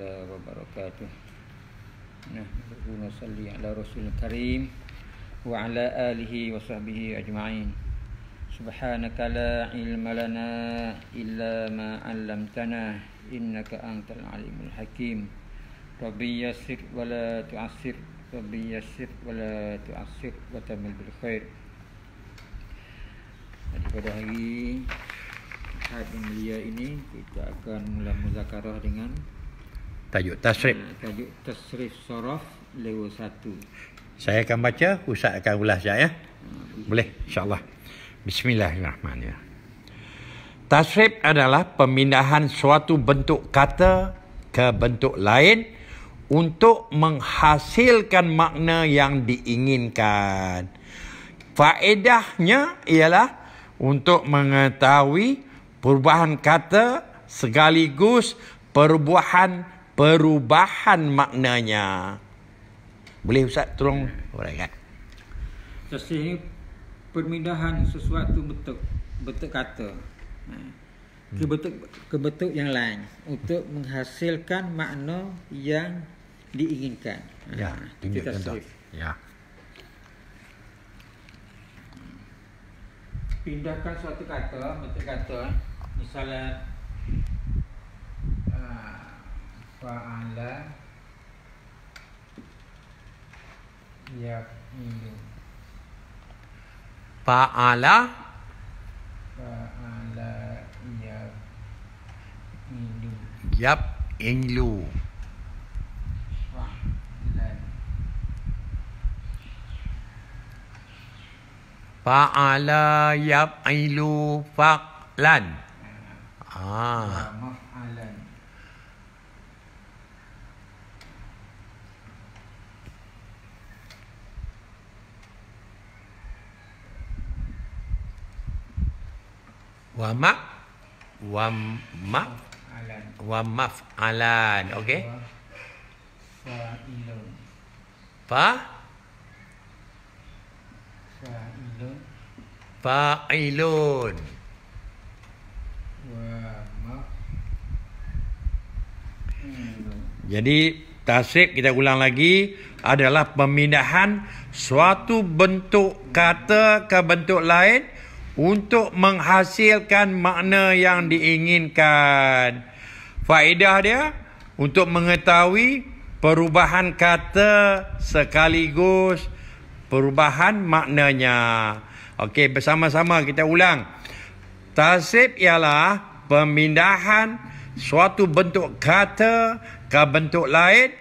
taala wa barakatuh. Nah, guna salli ala Rasul Karim wa ala alihi wa sahbihi ajma'in. Subhanaka la ilma lana illa ma 'allamtana innaka antal alimul hakim. Rabbi yassir wa la tu'assir. Rabbi yassir wa la tu'assir wa tamil bil khair. Pada hari hari mulia ini kita akan mula muzakarah dengan tajuk tasrif. Ha, tajuk tasrif sorof lewa satu. Saya akan baca, Ustaz akan ulas sekejap ya. Ha, Boleh, insyaAllah. Bismillahirrahmanirrahim. Tasrif adalah pemindahan suatu bentuk kata ke bentuk lain untuk menghasilkan makna yang diinginkan. Faedahnya ialah untuk mengetahui perubahan kata sekaligus perubahan perubahan maknanya. Boleh Ustaz tolong uraikan? Tasih ini permindahan sesuatu bentuk, bentuk kata. Ha. Ke bentuk, ke bentuk yang lain untuk menghasilkan makna yang diinginkan. Ya, ha. tunjuk Tersih. contoh. Ya. Pindahkan suatu kata, bentuk kata. Misalnya fa'ala yaf'ilu fa'ala fa'ala yaf'ilu yaf'ilu fa'ala yaf'ilu fa'lan ah wa ma wa ma wa maf alan okay? fa ilun fa fa ilun fa ilun wa ma jadi tasrif kita ulang lagi adalah pemindahan suatu bentuk kata ke bentuk lain hmm untuk menghasilkan makna yang diinginkan. Faedah dia untuk mengetahui perubahan kata sekaligus perubahan maknanya. Okey, bersama-sama kita ulang. Tasib ialah pemindahan suatu bentuk kata ke bentuk lain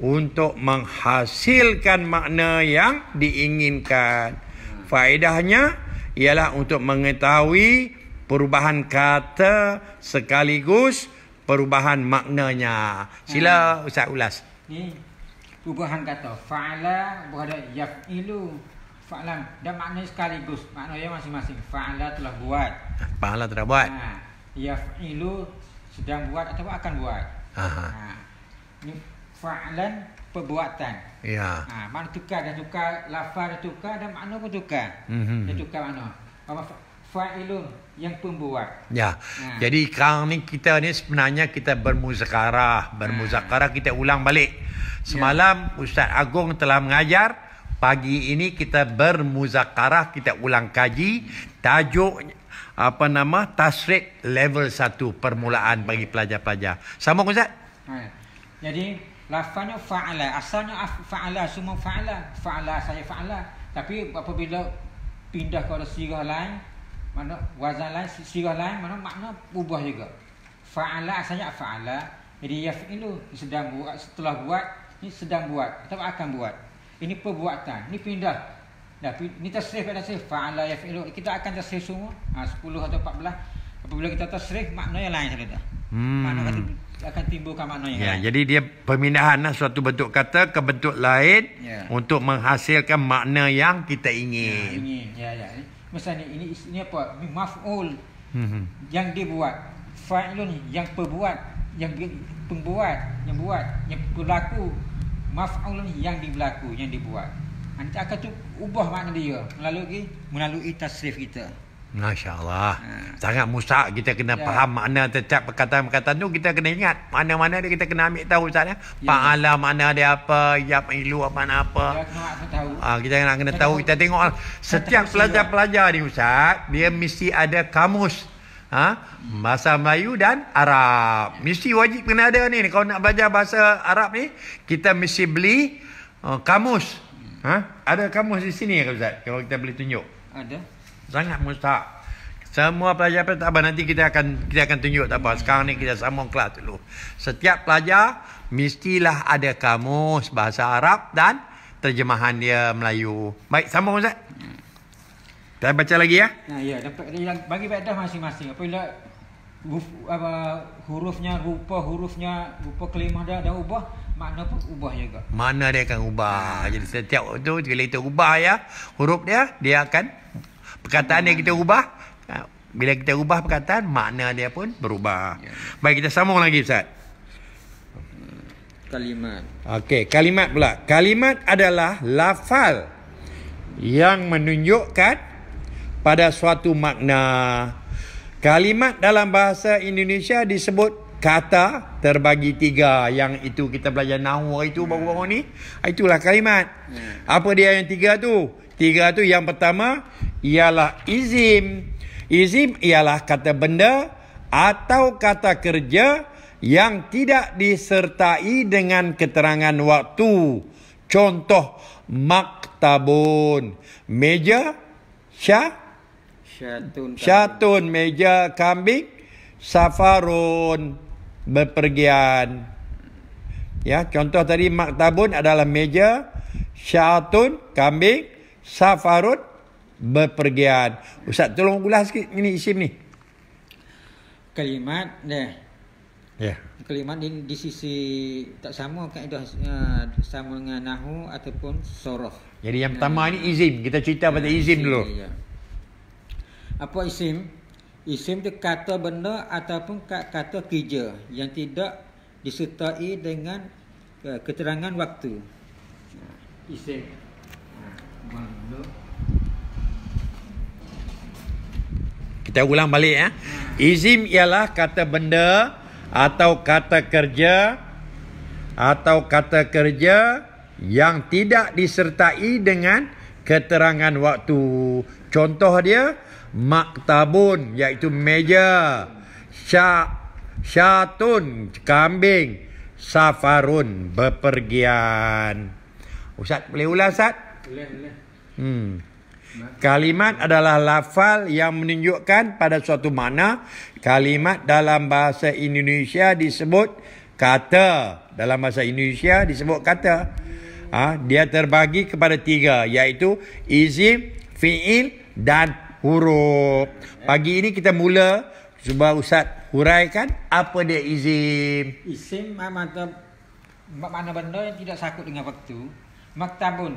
untuk menghasilkan makna yang diinginkan. Faedahnya, ialah untuk mengetahui perubahan kata sekaligus perubahan maknanya. Sila hmm. Ustaz ulas. Ni perubahan kata fa'ala berada yaf'ilu fa'lam dan maknanya sekaligus. Maknanya masing-masing. Fa'ala telah buat. Fa'ala telah buat. Ha. Yaf'ilu sedang buat atau akan buat. Ha. ini Ni perbuatan. Ya. Ha, mana tukar dan tukar lafaz tukar dan makna pun tukar. Mm-hmm. Dan tukar makna. Apa fa'ilun yang pembuat. Ya. Ha. Jadi sekarang ni kita ni sebenarnya kita bermuzakarah, bermuzakarah ha. kita ulang balik. Ya. Semalam ya. Ustaz Agong telah mengajar Pagi ini kita bermuzakarah, kita ulang kaji tajuk apa nama tasrik level 1 permulaan bagi pelajar-pelajar. Sama Ustaz? Ha. Jadi lafaznya fa'ala asalnya fa'ala semua fa'ala fa'ala saya fa'ala tapi apabila pindah kepada sirah lain mana wazan lain sirah lain mana makna ubah juga fa'ala asalnya fa'ala jadi yaf'ilu sedang buat setelah buat ini sedang buat atau akan buat ini perbuatan ini pindah Nah, ini tasrif pada tasrif fa'ala yaf'ilu. Kita akan tasrif semua. Ha, 10 atau 14. Apabila kita tasrif makna yang lain sudah. Hmm. Makna kata akan timbulkan yang. Ya, kan? jadi dia pemindahanlah suatu bentuk kata ke bentuk lain ya. untuk menghasilkan makna yang kita ingin. Ya, ingin. Ya, ya. Misalnya ini ini apa? Maf'ul. Hmm. Yang dia buat. Fa'ilun yang perbuat, yang pembuat, yang buat, yang berlaku. Maf'ulun yang diberlaku, yang dibuat. Nanti akan tu ubah makna dia melalui melalui tasrif kita. Masya Allah. Ha. Hmm. Sangat musak kita kena ya. faham makna tetap perkataan-perkataan tu kita kena ingat mana-mana dia kita kena ambil tahu Ustaz ya. ya. Pahala mana dia apa, ya ilu apa apa. Ya, apa tahu. Ha, kita nak kena tahu. Kita tengok lah. setiap pelajar-pelajar ni Ustaz, dia mesti ada kamus ha? bahasa Melayu dan Arab. Ya. Mesti wajib kena ada ni. Kalau nak belajar bahasa Arab ni, kita mesti beli uh, kamus. Hmm. Ha? Ada kamus di sini ya Ustaz? Kalau kita boleh tunjuk. Ada sangat mustahak semua pelajar tak apa nanti kita akan kita akan tunjuk tak apa sekarang ni kita sambung kelas dulu setiap pelajar mestilah ada kamus bahasa Arab dan terjemahan dia Melayu baik sambung ustaz saya baca lagi ya. Ha, ya, dapat bagi faedah masing-masing. Apabila huf, apa, hurufnya, rupa hurufnya, rupa kelima dia dah ubah, makna pun ubah juga. Mana dia akan ubah. Jadi setiap waktu, bila kita ubah ya, huruf dia, dia akan perkataan yang kita ubah ha, bila kita ubah perkataan makna dia pun berubah ya. baik kita sambung lagi ustaz kalimat okey kalimat pula kalimat adalah lafal yang menunjukkan pada suatu makna kalimat dalam bahasa Indonesia disebut kata terbagi tiga yang itu kita belajar nahu itu baru-baru ni ah, itulah kalimat ya. apa dia yang tiga tu Tiga tu yang pertama ialah izim. Izim ialah kata benda atau kata kerja yang tidak disertai dengan keterangan waktu. Contoh maktabun. Meja syah syatun. Syatun meja kambing safarun berpergian. Ya, contoh tadi maktabun adalah meja syatun kambing Safarut berpergian. Ustaz tolong ulas sikit ini isim ni. Kalimat ni. Ya. Yeah. Kalimat ini di sisi tak sama kan itu eh, sama dengan nahu ataupun sorof. Jadi yang pertama uh, ni izim. Kita cerita uh, pada ya, izim dulu. Ya. Apa izim? Isim itu kata benda ataupun kata kerja yang tidak disertai dengan eh, keterangan waktu. Isim. Kita ulang balik ya. Eh. Izim ialah kata benda atau kata kerja atau kata kerja yang tidak disertai dengan keterangan waktu. Contoh dia maktabun iaitu meja, syak, syatun kambing, safarun bepergian. Ustaz boleh ulang Ustaz? Hmm. Kalimat adalah lafal yang menunjukkan pada suatu makna. Kalimat dalam bahasa Indonesia disebut kata. Dalam bahasa Indonesia disebut kata. ha, dia terbagi kepada tiga iaitu izin, fi'il dan huruf. Pagi ini kita mula cuba Ustaz huraikan apa dia izin. Isim mana benda yang tidak sakut dengan waktu. Maktabun,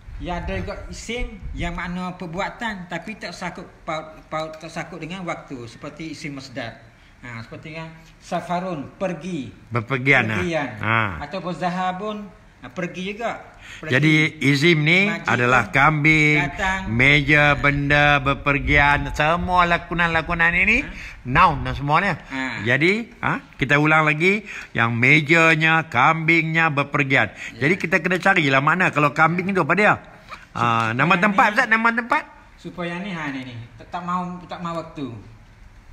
Yang ada juga isim yang makna perbuatan tapi tak sakut paut, paut tak sakut dengan waktu seperti isim masdar. Ha seperti kan safarun pergi. Berpergian. Ha. Pergian. Ha. Ataupun zahabun pergi juga. Pergi. Jadi izim ni Makcik adalah kambing, datang. meja, benda, berpergian, semua lakonan-lakonan ini ha? noun dan semuanya. Ha. Jadi, ha? kita ulang lagi yang mejanya, kambingnya, berpergian. Ya. Jadi kita kena carilah mana kalau kambing itu apa dia? Ha, nama tempat, Ustaz, nama tempat. Supaya ni ha ni ni. Tak mau tak mau waktu.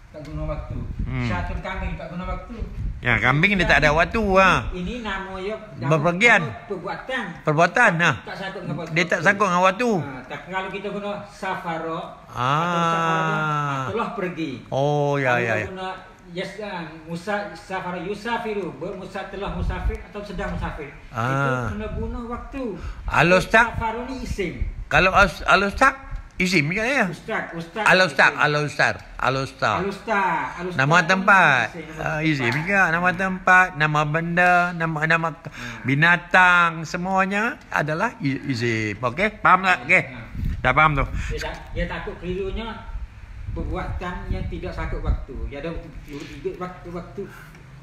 Tak guna waktu. Hmm. Syatun kambing tak guna waktu. Ya, kambing ni tak ada waktu ha. Ini nama dia berpergian perbuatan. Perbuatan ha. Tak satu dengan waktu. Dia tak sangkut dengan waktu. Ha, tak kalau kita guna safaro. Ha. Ah. Telah pergi. Oh ya kalau ya ya. Guna yes uh, Musa safaro yusafiru bermusa telah musafir atau sedang musafir. Ha. Itu guna guna waktu. Alustak. Safaro isim. Kalau alustak Izin, macam mana? Ustaz, Ustaz. Alah Ustaz, Alah Ustaz. Alah Ustaz. Alah Ustaz. Nama tempat. Ah, izin, macam Nama tempat, nama benda, nama nama hmm. binatang, semuanya adalah izin. Okey, faham tak? Okey. Hmm. Dah faham tu. Dia takut kelirunya perbuatan yang tidak sangkut waktu. Dia ada tidak waktu waktu.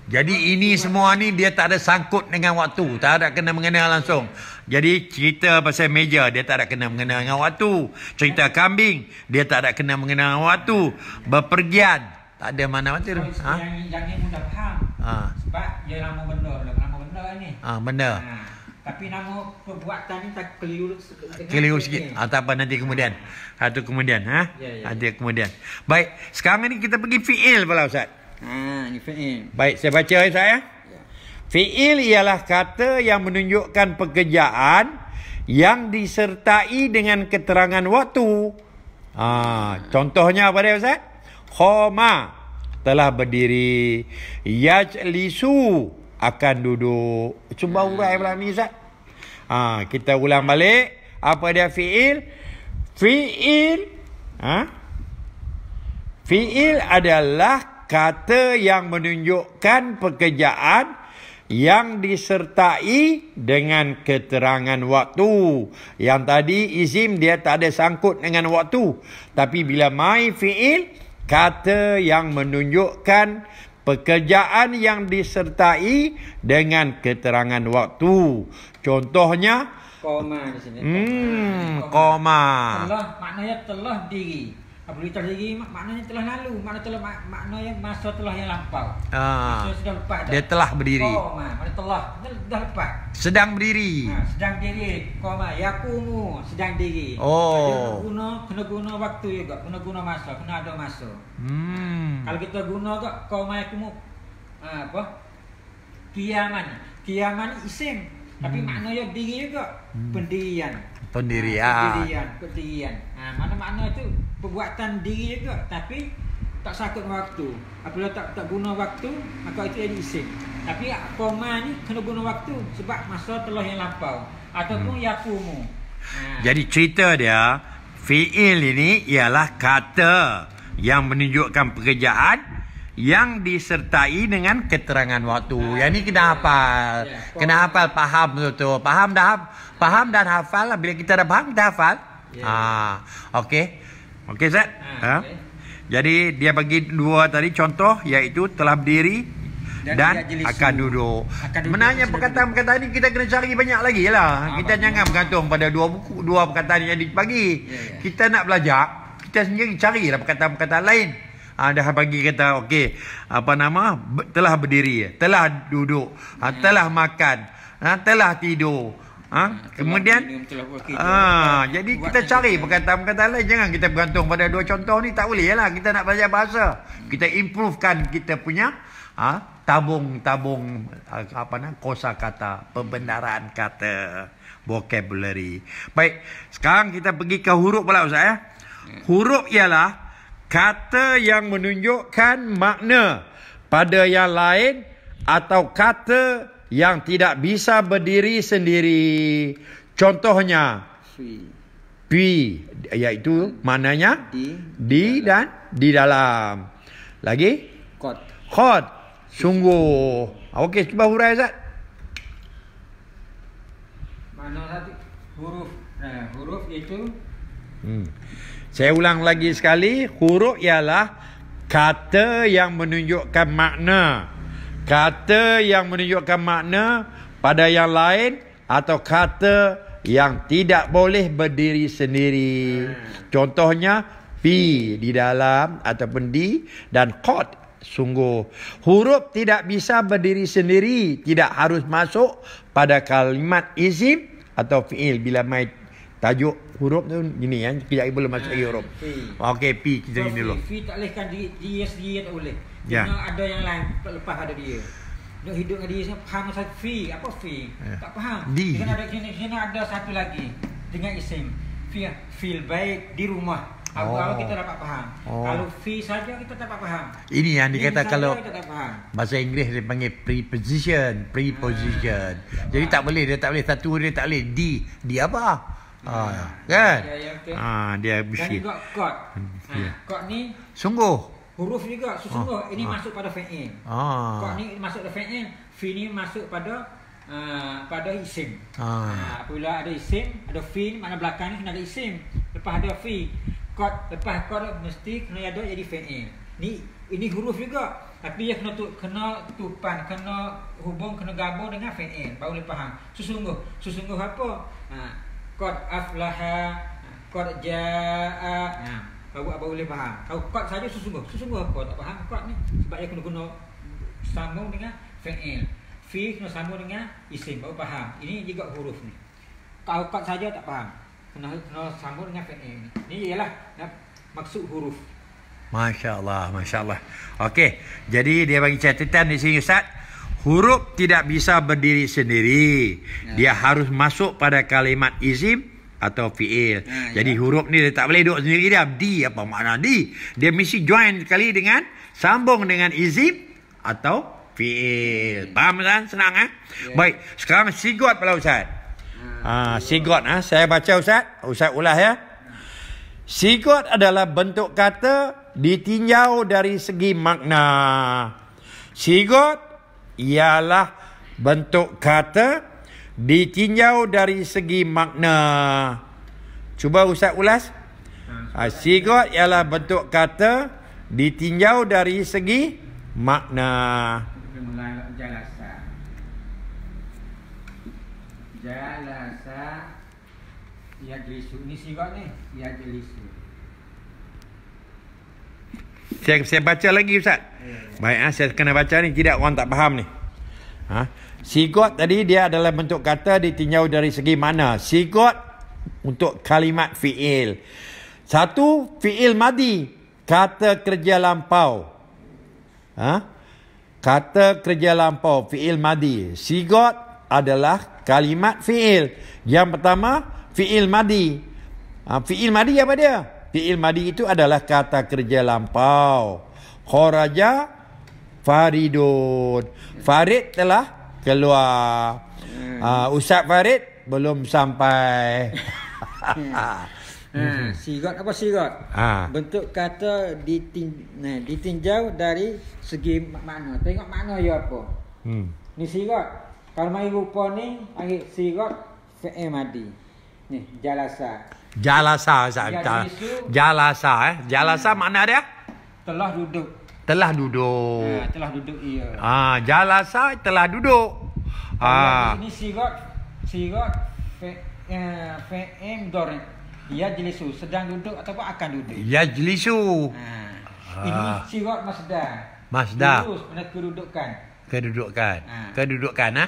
Jadi ini semua ni dia tak ada sangkut dengan waktu. Tak ada kena mengenai langsung. Jadi cerita pasal meja dia tak ada kena mengena dengan waktu. Cerita kambing dia tak ada kena mengena dengan waktu. Berpergian tak ada mana mana tu. Ha? Yang yang ni mudah faham. Ha. Sebab dia nama benda lah. Nama benda kan ni. Ha, benda. Ha. Tapi nama perbuatan ni tak keliru sikit. Keliru sikit. Ha, tak apa nanti kemudian. Ha. Satu kemudian. Ha? Ya, ya, nanti ya. kemudian. Baik. Sekarang ni kita pergi fi'il pula Ustaz. Ha, ini fi'il. Baik. Saya baca ya. Saya. Fi'il ialah kata yang menunjukkan pekerjaan yang disertai dengan keterangan waktu. Ha, contohnya apa dia Ustaz? Khoma telah berdiri. Yajlisu akan duduk. Cuba urai pula ni Ustaz. Ha, kita ulang balik. Apa dia fi'il? Fi'il. Ha? Fi'il adalah kata yang menunjukkan pekerjaan yang disertai dengan keterangan waktu. Yang tadi izim dia tak ada sangkut dengan waktu. Tapi bila mai fi'il, kata yang menunjukkan pekerjaan yang disertai dengan keterangan waktu. Contohnya, koma di sini. Hmm, koma. Telah, maknanya telah diri. Apabila ah, terjadi maknanya telah lalu, mana telah makna yang masa telah yang lampau. Ha. Masa sudah lepas dah. Dia telah berdiri. Oh, ma. mana telah? Dah lepas. Sedang berdiri. Ha. sedang berdiri. kau ya yakumu sedang berdiri. Oh. Jadi, guna kena guna waktu juga, kena guna masa, kena ada masa. Hmm. Ha. Kalau kita guna kok koma ya kumu. Ha, apa? Kiaman. Kiaman isim. Tapi hmm. maknanya diri juga. Hmm. Pendirian. Pendirian. Ah, pendirian. Pendirian. Ha, mana makna itu perbuatan diri juga. Tapi tak sakut waktu. Apabila tak tak guna waktu, maka itu jadi isim. Tapi koma ni kena guna waktu sebab masa telah yang lampau. Ataupun hmm. yakumu. Ha. Ah. Jadi cerita dia, fi'il ini ialah kata yang menunjukkan pekerjaan yang disertai dengan keterangan waktu. Nah, yang ini ya. ya, kena hafal. Ya, kena hafal paham betul. -betul. Paham dah paham dan hafal lah. bila kita dah paham dah hafal. Ya. Ah, okey. Okey, Ustaz. Ah, ha, ha? Okay. Jadi dia bagi dua tadi contoh iaitu telah berdiri dan, dan akan duduk. duduk. Menanya perkataan-perkataan ini kita kena cari banyak lagi lah. Ha, kita bagaimana? jangan bergantung pada dua buku, dua perkataan yang dibagi. Ya, ya. Kita nak belajar, kita sendiri carilah perkataan-perkataan lain. Ha, dah pagi kata okey apa nama telah berdiri telah duduk ha, telah makan ha, telah tidur ha, kemudian ha, jadi kita cari perkataan-perkataan lain jangan kita bergantung pada dua contoh ni tak boleh lah kita nak belajar bahasa kita improvekan kita punya ha, tabung-tabung apa nak? kosa kata pembenaran kata vocabulary baik sekarang kita pergi ke huruf pula Ustaz ya, ya. Huruf ialah kata yang menunjukkan makna pada yang lain atau kata yang tidak bisa berdiri sendiri. Contohnya, p, iaitu mananya di, di dan di dalam. Lagi? Kot. Kot. Sungguh. Okey, cuba huraikan. Mana tadi? Huruf. Nah, huruf eh, itu hmm. Saya ulang lagi sekali, huruf ialah kata yang menunjukkan makna. Kata yang menunjukkan makna pada yang lain atau kata yang tidak boleh berdiri sendiri. Hmm. Contohnya pi di dalam ataupun di dan kot sungguh. Huruf tidak bisa berdiri sendiri, tidak harus masuk pada kalimat izin atau fiil bila main tajuk huruf tu gini kan. Eh. Kejap belum masuk ha, huruf. P. Okey, P kita so, ni dulu. P, tak boleh kan dia, sendiri tak boleh. Dia ya. yeah. ada yang lain lepas ada dia. Nak hidup dengan dia, saya faham saya fi. Apa fi? Yeah. Tak faham. Di. Kena ada, sini sini ada satu lagi. Dengan isim. Fi, feel baik di rumah. Kalau oh. kita dapat faham. Oh. Kalau fi saja kita dapat faham. Ini yang dikata ini kalau kita faham. bahasa Inggeris dia panggil preposition. Preposition. Hmm. Jadi tak boleh. Dia tak boleh. Satu dia tak boleh. Di. Di apa? Ah, ya. Kan? Ya, ya, ha, dia bersih. Dan juga kot. Hmm, ha, ya. Kot ni. Sungguh. Huruf juga. sungguh. Ha. Ah, ini ha. masuk pada fa'in. Ha. Kot ni masuk pada fa'in. Fi ni masuk pada uh, pada isim. Ha. ha. Apabila ada isim, ada fi ni, mana belakang ni kena ada isim. Lepas ada fi, kot, lepas kot mesti kena ada jadi fa'in. Ni ini huruf juga. Tapi dia kena, tu, kena tupan, kena hubung, kena gabung dengan fa'in. Baru boleh faham. sungguh, sungguh apa? Ha qad aflaha qad jaa ha nah. baru boleh faham tahu qad saja sesungguh sesungguh Kau tak faham qad ni sebab dia kena guna sambung dengan fi'il fi kena sambung dengan isim baru faham ini juga huruf ni Kau qad saja tak faham kena kena sambung dengan fi'il ni ni ialah maksud huruf Masya Allah, Masya Allah. Okey, jadi dia bagi catatan di sini Ustaz huruf tidak bisa berdiri sendiri. Ya. Dia harus masuk pada kalimat izim atau fiil. Ya, ya. Jadi huruf ni dia tak boleh duduk sendiri dia. Di apa makna di? Dia mesti join sekali dengan sambung dengan izim atau fiil. Ya. Faham kan? Senang kan? Ya. Baik, sekarang sigot pula Ustaz. Ha, sigot Ha? Saya baca Ustaz. Ustaz ulah ya. Sigot adalah bentuk kata ditinjau dari segi makna. Sigot ialah bentuk kata ditinjau dari segi makna. Cuba Ustaz ulas. Ha, sigot ialah bentuk kata ditinjau dari segi makna. Jalasa. Jalasa. jelisu. Ini sigot ni. Ya jelisu. Saya saya baca lagi Ustaz. Ya. Baik ha? saya kena baca ni tidak orang tak faham ni. Ha? Ah. Sigot tadi dia adalah bentuk kata ditinjau dari segi mana? Sigot untuk kalimat fi'il. Satu fi'il madi kata kerja lampau. Ha? Kata kerja lampau fi'il madi. Sigot adalah kalimat fi'il. Yang pertama fi'il madi. Ha, fi'il madi apa dia? Fi'il madi itu adalah kata kerja lampau. Khoraja Faridun. Farid telah keluar. Hmm. Uh, Ustaz Farid belum sampai. hmm. hmm. Sirot apa sirot? Ha. Bentuk kata diting, nah, ditinjau dari segi makna. Tengok makna ya apa. Hmm. Ni sirot. Kalau main rupa ni, akhir sirot fi'il madi. Ni, jalasa. Jalasa Ustaz. Ya, jalasa eh. Jalasa hmm. makna dia? Telah duduk. Telah duduk. Ha, telah duduk iya. Ah, ha, jalasa telah duduk. Ha. Ya, ini sirat sirat fa em dorin. Ya jilisu sedang duduk ataupun akan duduk. Ya jilisu. Ha. ha. Ini sirat masda. Masda. Terus pada kedudukan. Kedudukan. Ha. Kedudukan Ha?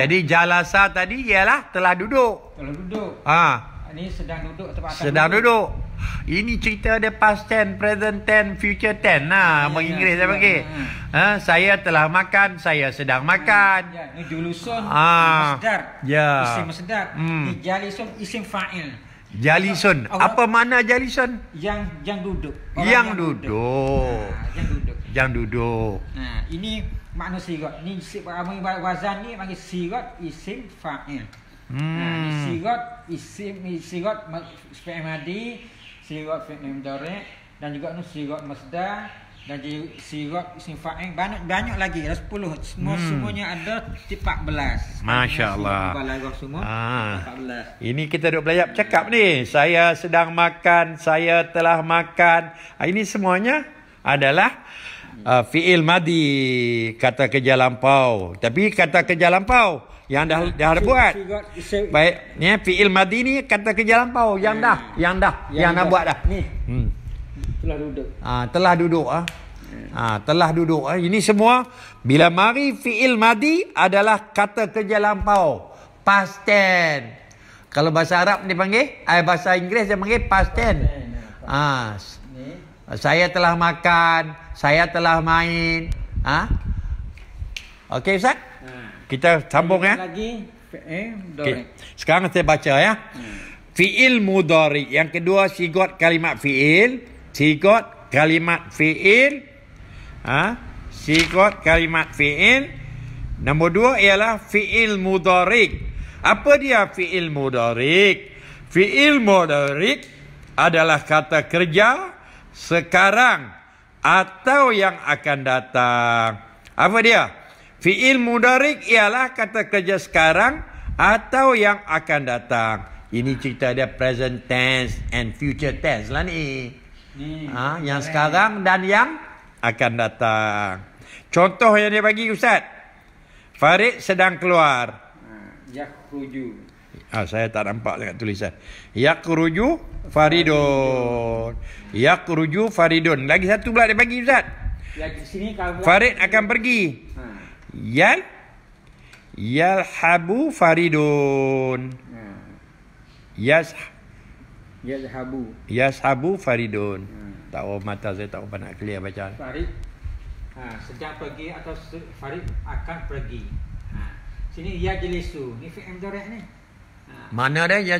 Jadi jalasa tadi ialah telah duduk. Telah duduk. Ah. Ha. Ini sedang duduk tempat sedang duduk. duduk. Ini cerita dia past tense, present tense, future tense. Nah, ya, bahasa ya, Inggeris saya pergi. Ya. Ha, saya telah makan, saya sedang makan. Ya, ini julusun. Ha. Ah, sedar. Ya. Isim sedar. Hmm. Jalisun isim fa'il. Jalisun. Apa mana jalisun? Yang yang duduk. yang, yang, duduk. duduk. Ha, yang duduk. Yang duduk. Nah, ini makna sirat. Ni sirat. Wazan ni panggil sirat isim fa'il. Hmm. Ha, sirot isim sirot fi'il madi, sirot fi'il mudhari' dan juga nu sirot mesda dan sirot isim fa'il banyak banyak lagi ada 10 semua hmm. semuanya ada 14. Masya-Allah. Ah. Ini kita duk belayap cakap ni. Saya sedang makan, saya telah makan. Ah, ini semuanya adalah uh, fi'il madi kata kerja lampau. Tapi kata kerja lampau yang dah dah she, buat. Baik, ni fiil madi ni kata kerja lampau yang ya. dah, yang dah, yang, yang dah, buat dah. Ni. Hmm. Telah duduk. Ah, telah duduk ah. Ha. telah duduk Ha. Ini semua bila mari fiil madi adalah kata kerja lampau. Past tense. Kalau bahasa Arab dia panggil, eh, bahasa Inggeris dia panggil past tense. Ha. Saya telah makan, saya telah main. Ah. Ha? Okey, Ustaz kita sambung ya. Lagi eh, eh okay. Sekarang saya baca ya. Hmm. Fiil mudhari. Yang kedua sigot kalimat fiil, sigot kalimat fiil. Ah, ha? sigot kalimat fiil. Nombor dua ialah fiil mudhari. Apa dia fiil mudhari? Fiil mudhari adalah kata kerja sekarang atau yang akan datang. Apa dia? Fi'il mudarik ialah kata kerja sekarang atau yang akan datang. Ini cerita dia present tense and future tense lah ni. Hmm. Ha, yang sekarang dan yang akan datang. Contoh yang dia bagi Ustaz. Farid sedang keluar. Ha, Yakruju. Ha, saya tak nampak dekat tulisan. Yakruju Faridun. Yakruju Faridun. Lagi satu pula dia bagi Ustaz. Ya, sini Farid akan pergi yal yalhabu faridun. Ya. Yas yalhabu. Yashabu faridun. Hmm. Tak tahu mata saya tak apa nak clear baca. Farid. Ha, sejak pergi atau se- Farid akan pergi. Ha. Sini ya Ini Ni fi ni. Ha. Mana dah ya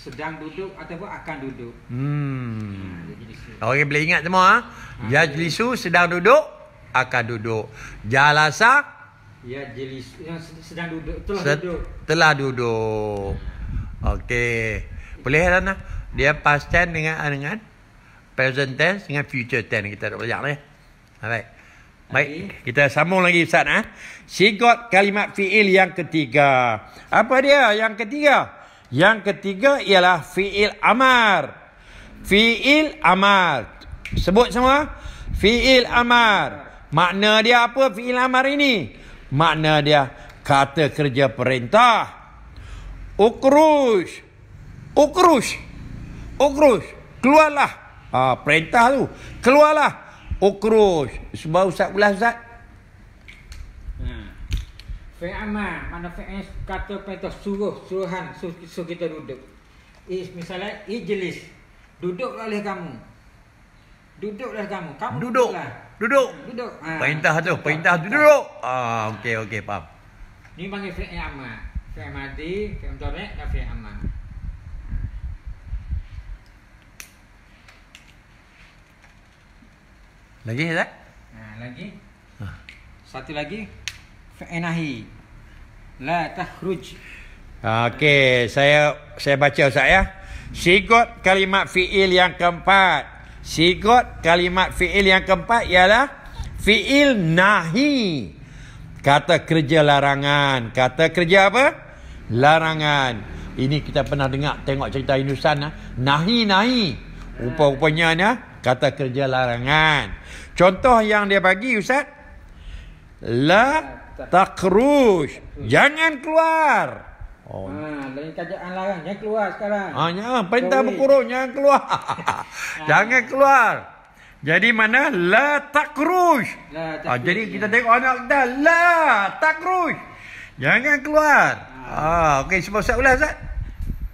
Sedang duduk ataupun akan duduk. Hmm. Ha, ya Okey boleh ingat semua ha? ha. Ya sedang duduk akan duduk. Jalasa? Ya, jelis. Yang sedang duduk. Telah Set, duduk. Telah duduk. Okey. Boleh kan? Lah? Dia past tense dengan, ah, dengan present tense dengan future tense. Kita dah belajar lah ya. Alright. Baik, kita sambung lagi Ustaz. Ha? Ah. Sigot kalimat fi'il yang ketiga. Apa dia yang ketiga? Yang ketiga ialah fi'il amar. Fi'il amar. Sebut semua. Fi'il amar. Makna dia apa fi'il amar ini? Makna dia kata kerja perintah. Ukrush. Ukrush. Ukrush. Keluarlah. Ha, perintah tu. Keluarlah. Ukrush. Sebab Ustaz Ulan Ustaz. Hmm. Fi'il amar. Mana fi'il kata perintah suruh. Suruhan. Suruh kita duduk. Is, misalnya ijlis. Duduklah oleh kamu. Duduklah kamu. Kamu duduklah. Duduk. Duduk. Duduk. Ha. Perintah tu, perintah tu duduk. Ah, ha. okey okey, faham. Ni panggil fi'il amr. Fi'il madi, fi'il mudhari, dan fi'il amr. Lagi tak? Ha, ah, lagi. Ha. Satu lagi. Fi'il nahi. La takhruj. Ah, okey, saya saya baca Ustaz ya. Sigot kalimat fi'il yang keempat. Sigot kalimat fi'il yang keempat ialah fi'il nahi. Kata kerja larangan. Kata kerja apa? Larangan. Ini kita pernah dengar tengok cerita Hindustan. Ha? Ah. Nahi, nahi. Rupa-rupanya ni ah, kata kerja larangan. Contoh yang dia bagi Ustaz. La takrush. Jangan Jangan keluar. Oh. Ha, lain kajian larang. Jangan keluar sekarang. Ha, jangan. Perintah berkuruh. Jangan keluar. ha. Jangan keluar. Jadi mana? La tak kruj. ha, ah, jadi kita ya. tengok anak dah La tak kruj. Jangan keluar. Ha. ha. Okey. Cuma Ustaz ulas, Ustaz.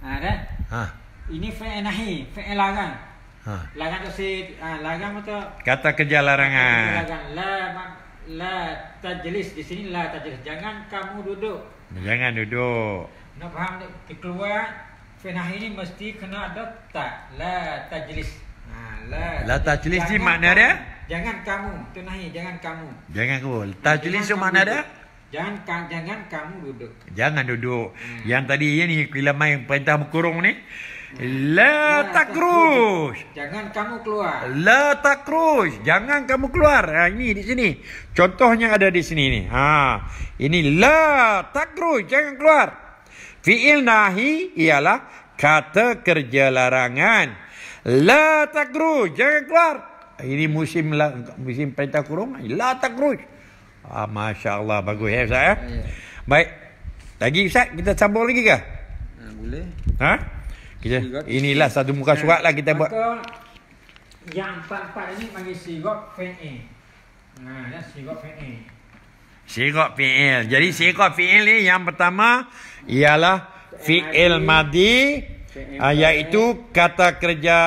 Ha, kan? Ha. Ini fa'in nahi. Fa'in larang. Ha. Larang tu si... Ha, larang tu... Kata kerja larangan. Kata kerja larangan. La, ma, la tajlis. Di sini la tajlis. Jangan kamu duduk. Jangan duduk nak faham ni keluar fi ini mesti kena ada ta la tajlis ha la la tajlis ni makna dia jangan kamu tu nahi jangan kamu jangan kamu tajlis tu makna dia jangan ka, jangan kamu duduk jangan duduk hmm. yang tadi ya ni bila main perintah mukurung ni La takruj. Jangan kamu keluar. La takruj. Jangan kamu keluar. Ha, ini di sini. Contohnya ada di sini ni. Ha. Ini la takruj. Jangan keluar. Fi'il nahi ialah kata kerja larangan. La takruj, jangan keluar. Ini musim la, musim perintah kurung. La takruj. Ah, Masya Allah, bagus ya Ustaz. Ya? ya. Baik. Lagi Ustaz, kita sambung lagi ke? Ha, boleh. Ha? Kita, inilah satu muka ya. surat lah kita buat. yang empat-empat ini panggil sirot Nah, Ha, dan sirot fen'e. Sirat fi'il. Jadi sirat fi'il ni yang pertama ialah fi'il madi iaitu ah, kata kerja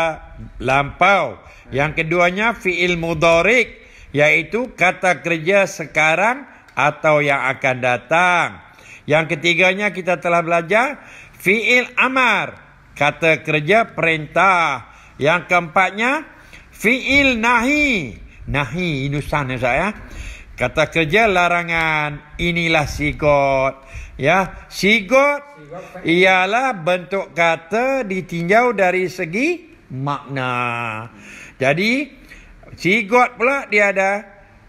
lampau. Yang keduanya fi'il mudorik, iaitu kata kerja sekarang atau yang akan datang. Yang ketiganya kita telah belajar fi'il amar kata kerja perintah. Yang keempatnya fi'il nahi. Nahi ini saya. Kata kerja larangan inilah sigot. Ya, sigot ialah bentuk kata ditinjau dari segi makna. Jadi sigot pula dia ada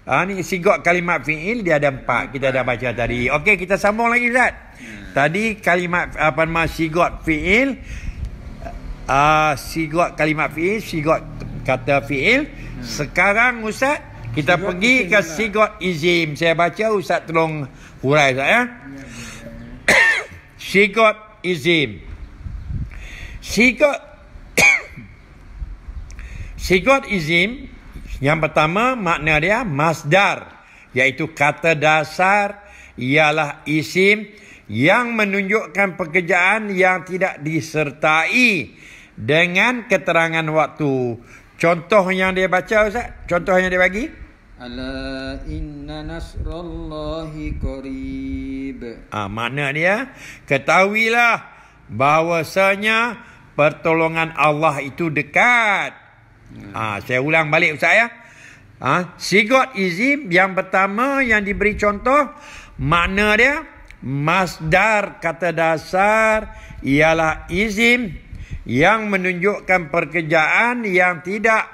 ha, ni sigot kalimat fiil dia ada empat kita dah baca tadi. Okey kita sambung lagi Zat. Tadi kalimat apa nama sigot fiil ah uh, sigot kalimat fiil sigot kata fiil sekarang ustaz kita Sigot pergi ke lah. Sigot Izim. Saya baca Ustaz tolong hurai saya. ya. Sigot Izim. Sigot Sigot Izim yang pertama makna dia masdar iaitu kata dasar ialah isim yang menunjukkan pekerjaan yang tidak disertai dengan keterangan waktu Contoh yang dia baca Ustaz. Contoh yang dia bagi. Ala inna nasrallahi qarib. Ah ha, mana dia? Ketahuilah bahwasanya pertolongan Allah itu dekat. Ya. Ah ha, saya ulang balik Ustaz ya. Ah ha, sigot izim yang pertama yang diberi contoh mana dia masdar kata dasar ialah izim yang menunjukkan pekerjaan yang tidak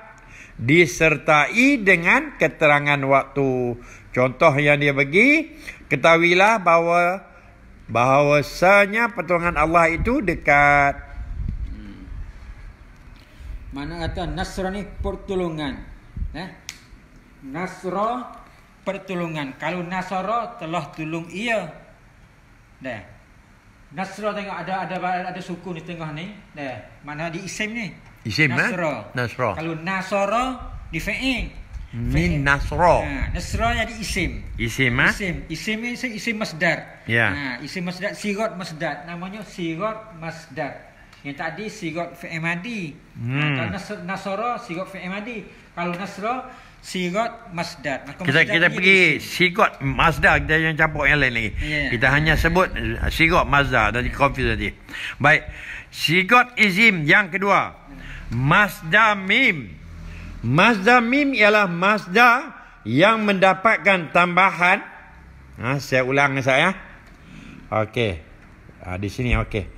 disertai dengan keterangan waktu. Contoh yang dia bagi, ketahuilah bahawa bahawasanya pertolongan Allah itu dekat. Hmm. Mana kata Nasrani ni pertolongan? Eh? Nasra pertolongan. Kalau Nasara telah tolong ia. Dah. Nasra tengok ada ada ada suku ni tengah ni. Dah. Mana di isim ni? Isim Nasra. Eh? Nasra. Kalau Nasara di fi'il. Min Nasra. Ha, Nasra di isim. Isim ah. Isim. Isim ni isim, isim masdar. Ya. Yeah. Ha, isim masdar Sigot masdar. Namanya Sigot masdar. Yang tadi Sigot fi'il madi. Ha, hmm. Ha, kalau Nasra Sigot fi'il madi. Kalau Nasra Sirot Masdar. Kita kita pergi Sirot Masdar kita yang campur yang lain lagi. Yeah. Kita hanya sebut eh, Sirot Masdar dan confuse tadi. Baik. Sirot Izim yang kedua. Masdar Mim. Masdar Mim ialah masdar yang mendapatkan tambahan ha, saya ulang saya. Okey. Ha, di sini okey.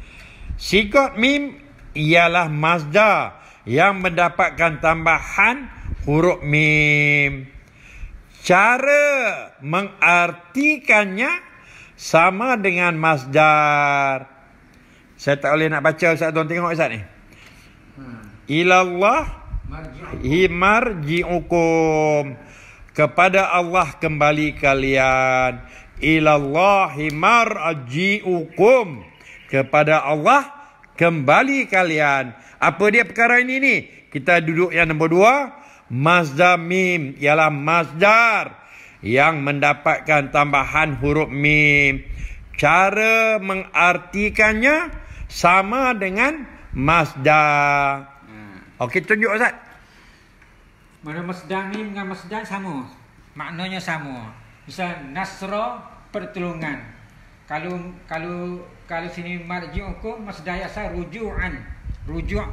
Sigot mim ialah masdar yang mendapatkan tambahan huruf mim. Cara mengartikannya sama dengan masdar. Saya tak boleh nak baca Ustaz Tuan tengok Ustaz ni. Hmm. Ilallah himarji'ukum. Kepada Allah kembali kalian. Ilallah himar himarji'ukum. Kepada Allah kembali kalian. Apa dia perkara ini ni? Kita duduk yang nombor dua. Mazda Mim ialah Mazdar yang mendapatkan tambahan huruf Mim. Cara mengartikannya sama dengan masdar. Hmm. Okey, tunjuk Ustaz. Mana masdar Mim dengan masdar sama. Maknanya sama. Bisa Nasro pertolongan. Kalau kalau kalau sini marji hukum Mazda ya rujuan. Rujuk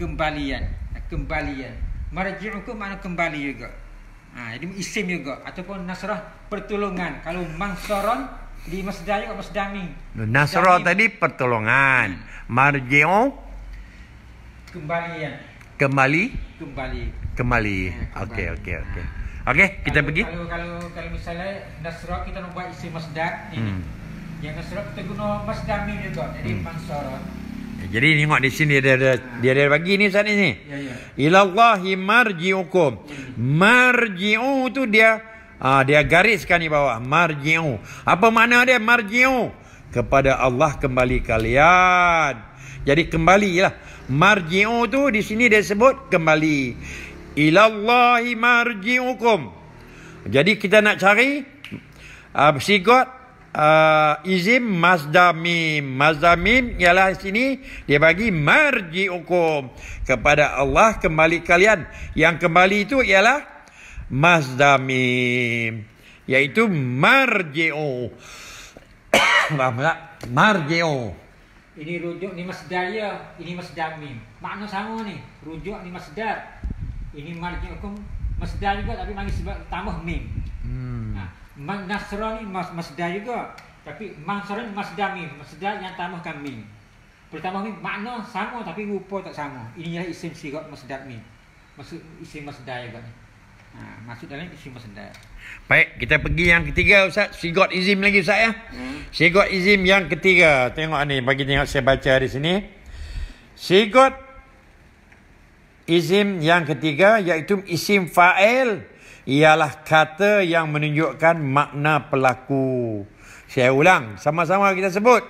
kembalian. Kembalian marji'ukum mana kembali juga ha, jadi isim juga ataupun nasrah pertolongan kalau mansaron di masdar juga masdami nasrah tadi pertolongan hmm. marji'u kembali ya kembali kembali kembali eh, okey okey ha. okey Okay, kita kalau, pergi kalau kalau kalau misalnya nasrah kita nak buat isim masdar ini hmm. yang nasrah kita guna masdami juga jadi hmm. mansaron jadi tengok di sini dia ada dia ada bagi ni sana ni. Ya ya. marjiukum. Marjiu tu dia uh, dia gariskan di bawah marjiu. Apa makna dia marjiu? Kepada Allah kembali kalian. Jadi kembalilah. Marjiu tu di sini dia sebut kembali. Ilallahi marjiukum. Jadi kita nak cari uh, ha, si uh, ah, izim mazdamim. Mazdamim ialah sini dia bagi marji hukum kepada Allah kembali kalian. Yang kembali itu ialah mazdamim. Iaitu marji'u. Faham tak? Ini rujuk ni masdar ya, Ini Masdamim. Makna sama ni. Rujuk ni masdar. Ini marji'u hukum. Masdar juga tapi manggil sebab tambah mim. Nasrani ni mas, masdar juga tapi mansar ni masdar mi masdar yang tambah kami pertama ni makna sama tapi rupa tak sama inilah isim sirat masdar mi maksud isim masdar juga ni ha, maksud dalam isim masdar baik kita pergi yang ketiga ustaz sigot izim lagi ustaz ya hmm. sigot izim yang ketiga tengok ni bagi tengok saya baca di sini sigot izim yang ketiga iaitu isim fa'il ialah kata yang menunjukkan makna pelaku. Saya ulang, sama-sama kita sebut.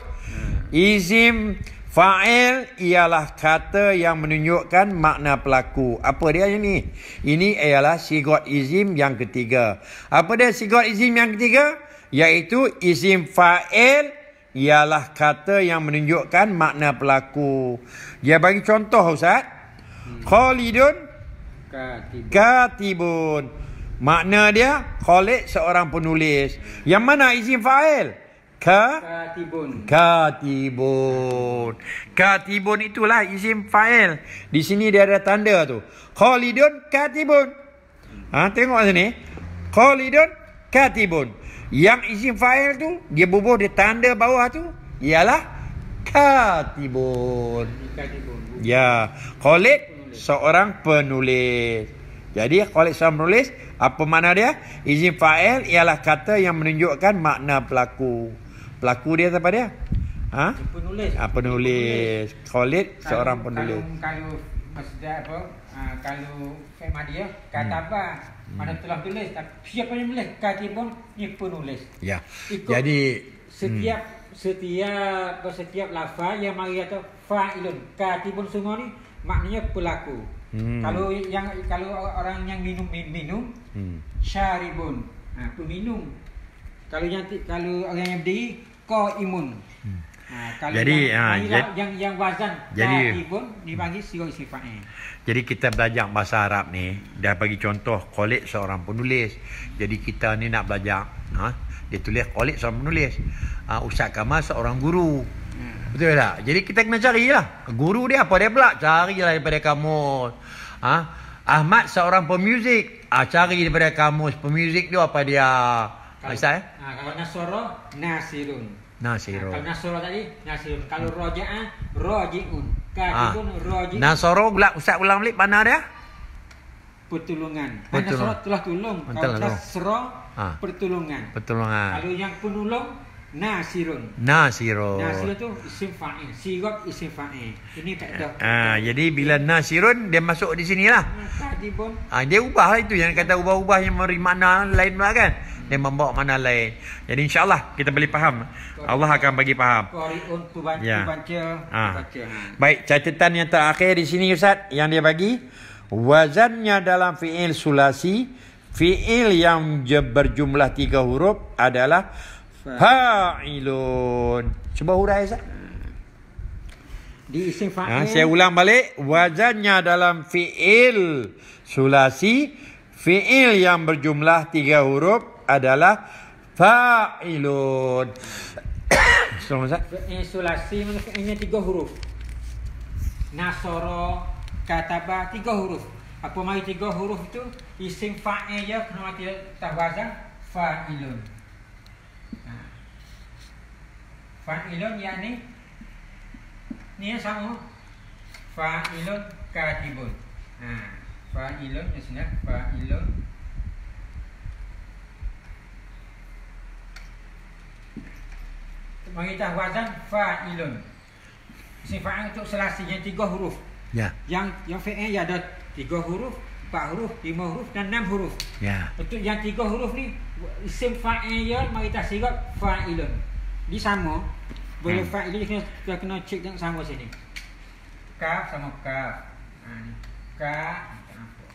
Isim hmm. fa'il ialah kata yang menunjukkan makna pelaku. Apa dia ini? Ini ialah sigot izim yang ketiga. Apa dia sigot izim yang ketiga? Iaitu isim fa'il ialah kata yang menunjukkan makna pelaku. Dia bagi contoh Ustaz. Hmm. Khalidun katibun. katibun. Makna dia Khalid seorang penulis Yang mana izin fail? Ka? Katibun Katibun Katibun itulah izin fail Di sini dia ada tanda tu Khalidun Katibun ha, Tengok sini Khalidun Katibun Yang izin fail tu Dia bubuh di tanda bawah tu Ialah Katibun Ya Khalid seorang penulis Jadi Khalid seorang penulis apa makna dia? Izin fa'il ialah kata yang menunjukkan makna pelaku. Pelaku dia siapa dia? Ha? Penulis. Ha, penulis. Kholid seorang penulis. Kalau, kalau masjid apa? Ha, ah, kalau fema dia kata hmm. apa? Hmm. Mana hmm. telah tulis tapi siapa yang menulis? Kati pun ni penulis. Ya. Ikut Jadi setiap hmm. setiap setiap lafaz yang mari atau fa'ilun. Kati pun semua ni maknanya pelaku. Hmm. Kalau yang kalau orang yang minum minum, minum hmm. syaribun. Ha, tu minum. Kalau yang kalau orang yang berdiri ko imun. Hmm. Ha, jadi yang, ha, jad, yang yang wazan jadi, ibun dipanggil sirah sifat ni. Jadi kita belajar bahasa Arab ni dah bagi contoh kolik seorang penulis. Jadi kita ni nak belajar ha, dia tulis kolik seorang penulis. Ha, Ustaz Kamal seorang guru. Betul tak? Jadi kita kena carilah. Guru dia apa dia pula? Carilah daripada kamu. Ha? Ahmad seorang pemuzik. ha, cari daripada kamus pemuzik dia apa dia? Kalau, Asal, eh? ha, kalau nasoro, nasirun. Nasiro. Ha, ah, kalau nasoro tadi, nasirun. Kalau hmm. roja'a, roji'un. ha. roji'un. Nasoro, gulak usap ulang balik, mana dia? Pertolongan. Pertolongan. Nasoro telah tolong. Lah, kalau telah ha. pertolongan. Pertolongan. Kalau yang penulung. Nasirun. Nasirun. Nasirun tu isim fa'il. Sirot isim fa'il. Ini tak ada. Ha, jadi bila Nasirun, dia masuk di sini lah. Ah, Tadi Ha, ah, dia ubah lah itu. Yang kata ubah-ubah yang memberi makna lain pula kan. Dia membawa makna lain. Jadi insyaAllah kita boleh faham. Allah akan bagi faham. Qari'un tubanca. Ya. Ha. Baik, catatan yang terakhir di sini Ustaz. Yang dia bagi. Wazannya dalam fi'il sulasi. Fi'il yang berjumlah tiga huruf adalah. Fi'il fa'ilun. Cuba hurai Ustaz. Di isim fa'il. Ha, saya ulang balik. Wazannya dalam fi'il sulasi. Fi'il yang berjumlah tiga huruf adalah fa'ilun. Selamat Ustaz. Fi'il sulasi ini tiga huruf. Nasoro kataba tiga huruf. Apa mai tiga huruf itu? Isim fa'il ya kenapa kena mati ya, tahwazan. Fa'ilun. fa'ilun yakni ni ni sama fa'ilun katibun ha fa'ilun maksudnya fa'ilun Mengitah wazan fa'ilun Sifat untuk selasi yang tiga huruf Ya. Yang yang fi'il ya ada tiga huruf, empat huruf, lima huruf dan enam huruf. Ya. Untuk yang tiga huruf ni isim fa'il mari kita sigap fa'ilun. Dia sama Boleh hmm. fight dia kena, kena, kena check tengok sama sini Kaf sama kaf Ha ni Kaf Tak nampak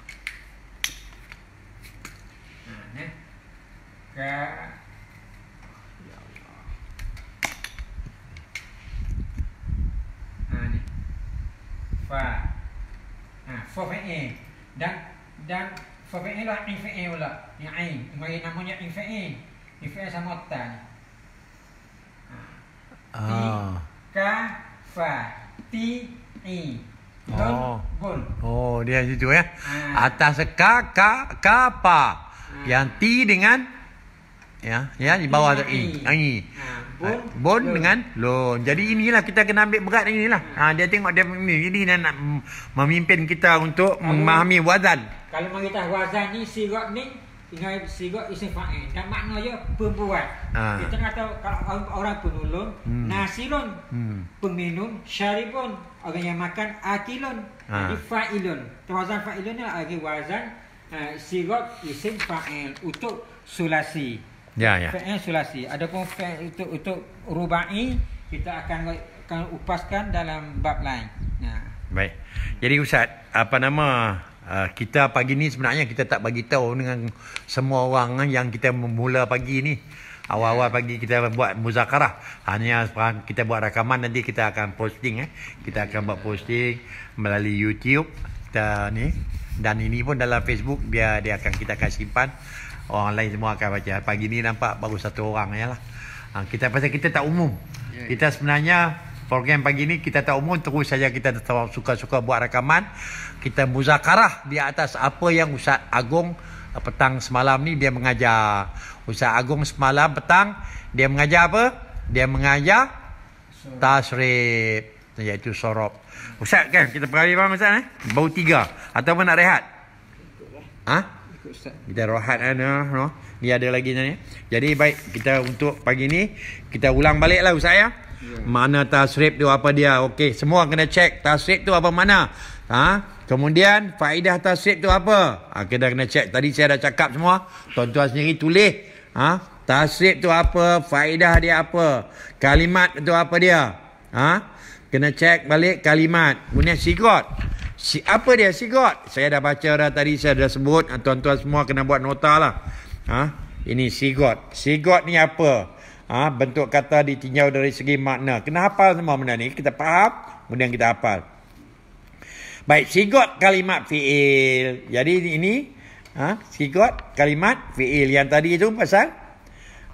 Ha ni ha, Fa. Ha, fa e. Dan dan fa fa'i e lah in fa'i e pula. Yang ain. Yang namanya in fa'i. In fa'i sama ta. Ha. Ha. Ti ka fa ti i Oh. Gun. Oh, dia situ ya. Ah. Atas ka ka ka pa. Ah. Yang ti dengan ya, ya di bawah tu i. Ai. Ah. Bun, dengan lo. Jadi inilah kita kena ambil berat inilah. Ah. ah, dia tengok dia ini jadi dia nak memimpin kita untuk kalau, memahami wazan. Kalau mengita wazan ni sirat ni dengan sirat isim fa'il dan maknanya pembuat ah. kita kata kalau orang penulun hmm. hmm. peminum syaribun orang yang makan akilon, ah. jadi failon. wazan fa'ilun ni lagi wazan si eh, sirat isim fa'il untuk sulasi ya ya fa'il sulasi ada pun fa'il untuk, untuk rubai kita akan akan upaskan dalam bab lain nah. baik jadi ustaz apa nama Ah, kita pagi ni sebenarnya kita tak bagi tahu dengan semua orang eh, yang kita mula pagi ni. Awal-awal ya. pagi kita buat muzakarah. Hanya kita buat rakaman nanti kita akan posting eh. Kita akan buat posting melalui YouTube kita ni dan ini pun dalam Facebook biar dia akan kita akan simpan. Orang lain semua akan baca. Pagi ni nampak baru satu orang ya lah. Ah, kita pasal kita tak umum. Ya, ya. Kita sebenarnya program pagi ni kita tak umum terus saja kita suka-suka buat rakaman kita muzakarah di atas apa yang Ustaz Agung eh, petang semalam ni dia mengajar. Ustaz Agung semalam petang dia mengajar apa? Dia mengajar tasrif iaitu sorop. Ustaz kan kita pergi bang Ustaz eh? Bau tiga ataupun nak rehat? Ha? Kita rehat kan no? no? Ni ada lagi ni. Eh. Jadi baik kita untuk pagi ni kita ulang baliklah Ustaz ya. Yeah. Mana tasrif tu apa dia? Okey, semua kena check tasrif tu apa mana. Ha? Kemudian faedah tasrif tu apa? Ha, kita kena cek. Tadi saya dah cakap semua. Tuan-tuan sendiri tulis. Ha? Tasrif tu apa? Faedah dia apa? Kalimat tu apa dia? Ha? Kena cek balik kalimat. Bunyi sigot. Si, apa dia sigot? Saya dah baca dah tadi. Saya dah sebut. Ha, tuan-tuan semua kena buat nota lah. Ha? Ini sigot. Sigot ni apa? Ha? Bentuk kata ditinjau dari segi makna. Kenapa semua benda ni. Kita faham. Kemudian kita hafal. Baik, sigot kalimat fi'il. Jadi ini ha, sigot kalimat fi'il. Yang tadi itu pasal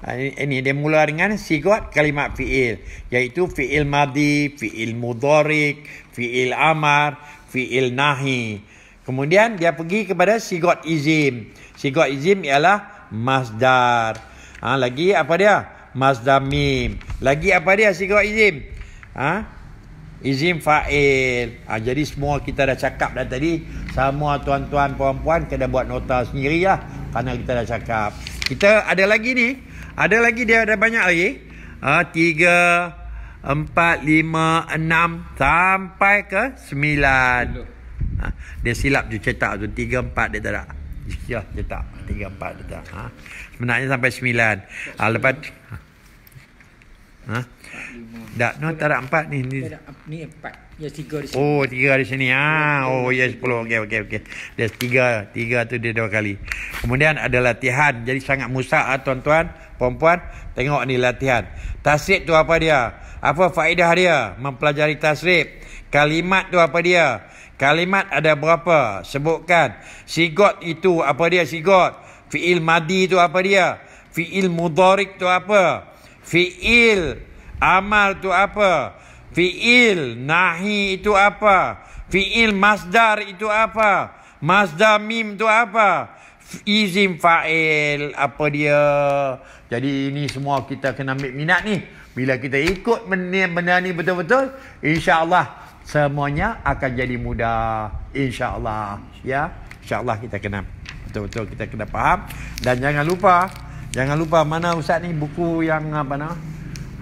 ha, ini dia mula dengan sigot kalimat fi'il. Iaitu fi'il madi, fi'il mudorik, fi'il amar, fi'il nahi. Kemudian dia pergi kepada sigot izim. Sigot izim ialah masdar. Ha, lagi apa dia? Masdamim. Lagi apa dia sigot izim? Ha? izin fa'il ha, jadi semua kita dah cakap dah tadi semua tuan-tuan puan-puan kena buat nota sendiri lah kerana kita dah cakap kita ada lagi ni ada lagi dia ada banyak lagi ha, tiga empat lima enam sampai ke sembilan ha, dia silap tu cetak tu tiga empat dia tak ada Ya, dia Tiga, empat, dia tak. Ha? Sebenarnya sampai sembilan. Ha, lepas... Ha? Tak, no tak ada empat ni. Ni, ni empat. Ya, tiga di sini. Oh, tiga di sini. ah Oh, ya, sepuluh. Okey, okey, okey. Dia tiga. Tiga tu dia dua kali. Kemudian ada latihan. Jadi sangat musak lah, tuan-tuan. puan Tengok ni latihan. Tasrib tu apa dia? Apa faedah dia? Mempelajari tasrib. Kalimat tu apa dia? Kalimat ada berapa? Sebutkan. Sigot itu apa dia? Sigot. Fi'il madi tu apa dia? Fi'il mudarik tu Apa? Fi'il amal itu apa? Fi'il nahi itu apa? Fi'il masdar itu apa? Masdar mim tu apa? Izim fa'il apa dia? Jadi ini semua kita kena ambil minat ni. Bila kita ikut benda, benda ni betul-betul, insya-Allah semuanya akan jadi mudah. Insya-Allah. Ya. Insya-Allah kita kena betul-betul kita kena faham dan jangan lupa Jangan lupa mana ustaz ni buku yang apa nama?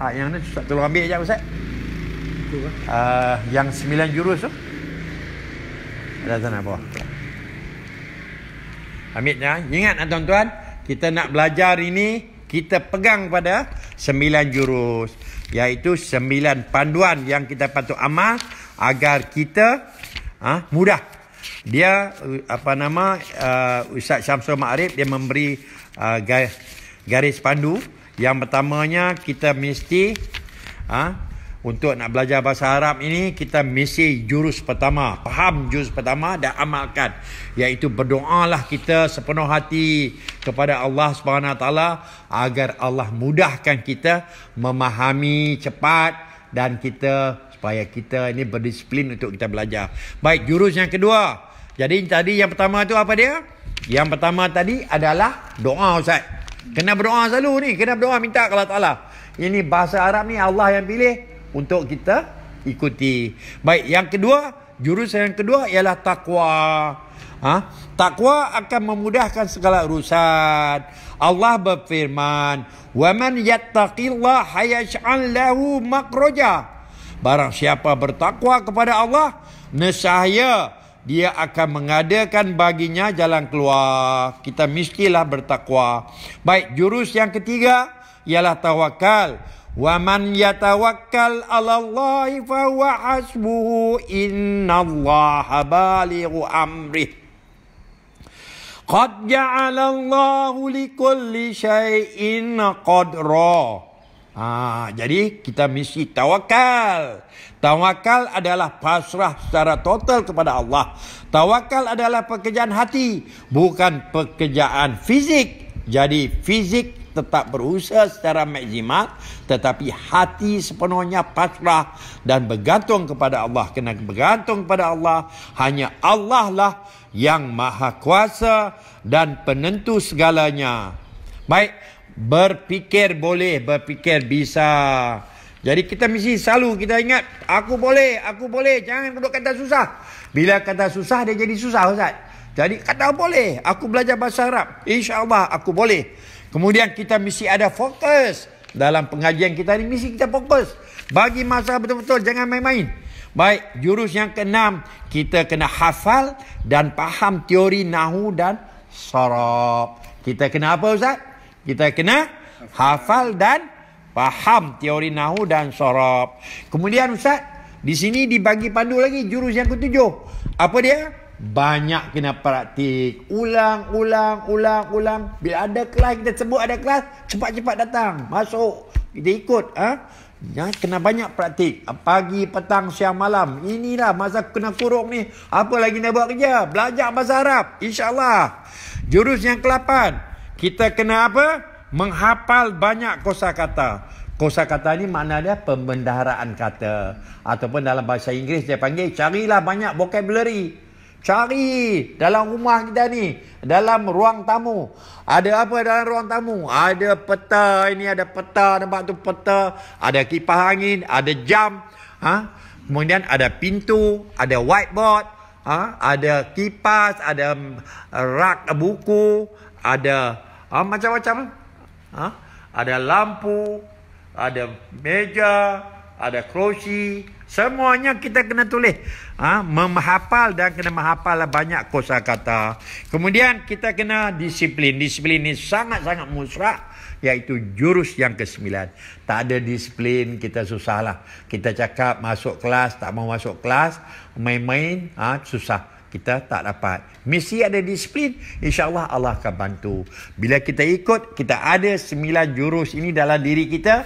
Ha, yang ni ustaz tolong ambil aja ustaz. uh, yang sembilan jurus tu. Ada sana bawah. Ambil ya. Ingat lah, tuan-tuan, kita nak belajar ini kita pegang pada sembilan jurus iaitu sembilan panduan yang kita patut amal agar kita ah mudah dia eh, apa nama uh, Ustaz Syamsul Ma'arif dia memberi uh, gaya, garis pandu. Yang pertamanya kita mesti ha, untuk nak belajar bahasa Arab ini kita mesti jurus pertama. Faham jurus pertama dan amalkan. Iaitu berdoalah kita sepenuh hati kepada Allah SWT agar Allah mudahkan kita memahami cepat dan kita supaya kita ini berdisiplin untuk kita belajar. Baik, jurus yang kedua. Jadi tadi yang pertama tu apa dia? Yang pertama tadi adalah doa Ustaz. Kena berdoa selalu ni. Kena berdoa minta kepada Ta'ala. Ini bahasa Arab ni Allah yang pilih untuk kita ikuti. Baik, yang kedua, jurus yang kedua ialah takwa. Ha? Takwa akan memudahkan segala urusan. Allah berfirman, "Wa man yattaqillaha hayaj'al lahu makroja. Barang siapa bertakwa kepada Allah, nescaya dia akan mengadakan baginya jalan keluar. Kita miskilah bertakwa. Baik, jurus yang ketiga ialah tawakal. Wa man yatawakkal 'ala Allah fa huwa hasbuhu innallaha balighu amri. Qad ja'ala Allahu likulli shay'in qadra. Ha, jadi kita misi tawakal. Tawakal adalah pasrah secara total kepada Allah. Tawakal adalah pekerjaan hati, bukan pekerjaan fizik. Jadi fizik tetap berusaha secara maksimal tetapi hati sepenuhnya pasrah dan bergantung kepada Allah kena bergantung kepada Allah hanya Allah lah yang maha kuasa dan penentu segalanya baik Berpikir boleh, berpikir bisa. Jadi kita mesti selalu kita ingat, aku boleh, aku boleh. Jangan duduk kata susah. Bila kata susah, dia jadi susah Ustaz. Jadi kata boleh, aku belajar bahasa Arab. InsyaAllah aku boleh. Kemudian kita mesti ada fokus. Dalam pengajian kita ini mesti kita fokus. Bagi masa betul-betul, jangan main-main. Baik, jurus yang keenam kita kena hafal dan faham teori Nahu dan Sorob. Kita kena apa Ustaz? Kita kena hafal dan faham teori nahu dan sorab. Kemudian Ustaz, di sini dibagi pandu lagi jurus yang ketujuh. Apa dia? Banyak kena praktik. Ulang, ulang, ulang, ulang. Bila ada kelas, kita sebut ada kelas, cepat-cepat datang. Masuk. Kita ikut. Ha? Ya, kena banyak praktik. Pagi, petang, siang, malam. Inilah masa kena kurung ni. Apa lagi nak buat kerja? Belajar bahasa Arab. InsyaAllah. Jurus yang ke-8. Kita kena apa? Menghafal banyak kosa kata. Kosa kata ni makna dia pembendaharaan kata. Ataupun dalam bahasa Inggeris dia panggil carilah banyak vocabulary. Cari dalam rumah kita ni. Dalam ruang tamu. Ada apa dalam ruang tamu? Ada peta. Ini ada peta. Nampak tu peta. Ada kipas angin. Ada jam. Ha? Kemudian ada pintu. Ada whiteboard. Ha? Ada kipas. Ada rak buku ada ha, macam-macam ha? ada lampu ada meja ada kerusi semuanya kita kena tulis ha? Ah, memahapal dan kena menghafal banyak kosa kata kemudian kita kena disiplin disiplin ini sangat-sangat musrah iaitu jurus yang ke-9. Tak ada disiplin, kita susahlah. Kita cakap masuk kelas, tak mau masuk kelas, main-main, ha, susah kita tak dapat. Mesti ada disiplin. InsyaAllah Allah akan bantu. Bila kita ikut, kita ada sembilan jurus ini dalam diri kita.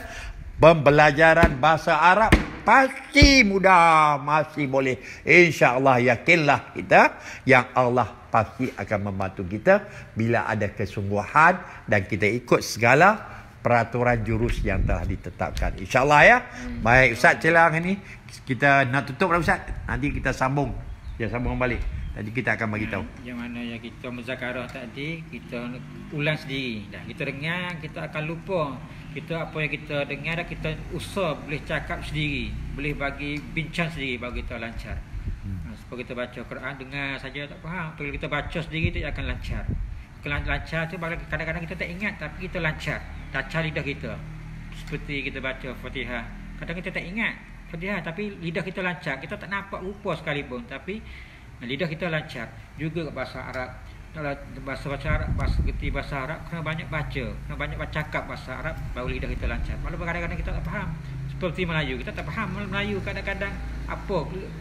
Pembelajaran bahasa Arab pasti mudah. Masih boleh. InsyaAllah yakinlah kita yang Allah pasti akan membantu kita. Bila ada kesungguhan dan kita ikut segala peraturan jurus yang telah ditetapkan. InsyaAllah ya. Hmm. Baik Ustaz Celang ini. Kita nak tutup lah Ustaz. Nanti kita sambung. Ya sambung balik. Jadi kita akan bagi tahu. Yang mana yang kita muzakarah tadi, kita ulang sendiri. Dah kita dengar, kita akan lupa. Kita apa yang kita dengar dah kita usah boleh cakap sendiri, boleh bagi bincang sendiri bagi kita lancar. Hmm. Ha, supaya kita baca Quran dengar saja tak faham, kalau kita baca sendiri tu akan lancar. Kalau lancar tu kadang-kadang kita tak ingat tapi kita lancar. Lancar lidah kita. Seperti kita baca Fatihah. Kadang kita tak ingat Fatihah tapi lidah kita lancar. Kita tak nampak rupa sekali pun tapi lidah kita lancar juga bahasa Arab bahasa bahasa Arab bahasa kita bahasa Arab kena banyak baca kena banyak baca bahasa Arab baru lidah kita lancar Malah kadang-kadang kita tak faham seperti Melayu kita tak faham Melayu kadang-kadang apa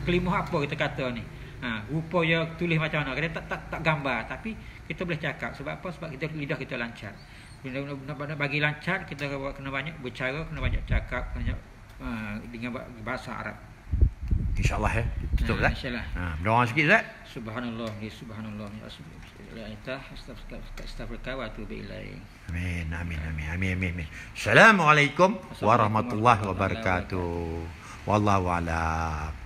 kelimah apa kita kata ni ha rupa ya tulis macam mana kita tak tak tak gambar tapi kita boleh cakap sebab apa sebab kita lidah kita lancar bila bagi lancar kita kena banyak bercara kena banyak cakap banyak uh, dengan bahasa Arab InsyaAllah ya. Tutup Zat. Ha, doa sikit Zat. Subhanallah. Ya Subhanallah. Ya, ya Astagfirullahaladzim. Amin. Amin. Amin. Amin. Amin. Amin. Assalamualaikum warahmatullahi wabarakatuh. Wallahu a'lam.